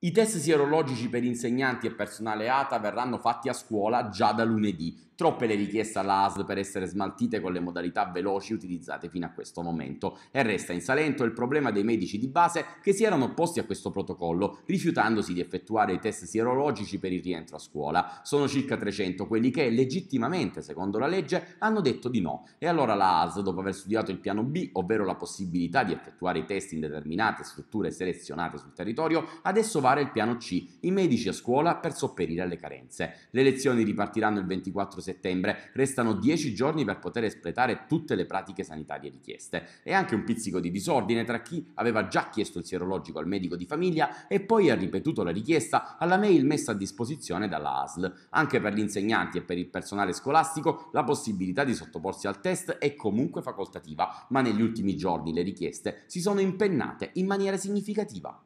I test sierologici per insegnanti e personale ATA verranno fatti a scuola già da lunedì. Troppe le richieste alla ASL per essere smaltite con le modalità veloci utilizzate fino a questo momento e resta in Salento il problema dei medici di base che si erano opposti a questo protocollo, rifiutandosi di effettuare i test sierologici per il rientro a scuola. Sono circa 300 quelli che legittimamente, secondo la legge, hanno detto di no. E allora la ASL, dopo aver studiato il piano B, ovvero la possibilità di effettuare i test in determinate strutture selezionate sul territorio, adesso va fare il piano C, i medici a scuola per sopperire alle carenze. Le lezioni ripartiranno il 24 settembre, restano 10 giorni per poter espletare tutte le pratiche sanitarie richieste. E anche un pizzico di disordine tra chi aveva già chiesto il sierologico al medico di famiglia e poi ha ripetuto la richiesta alla mail messa a disposizione dalla ASL. Anche per gli insegnanti e per il personale scolastico la possibilità di sottoporsi al test è comunque facoltativa, ma negli ultimi giorni le richieste si sono impennate in maniera significativa.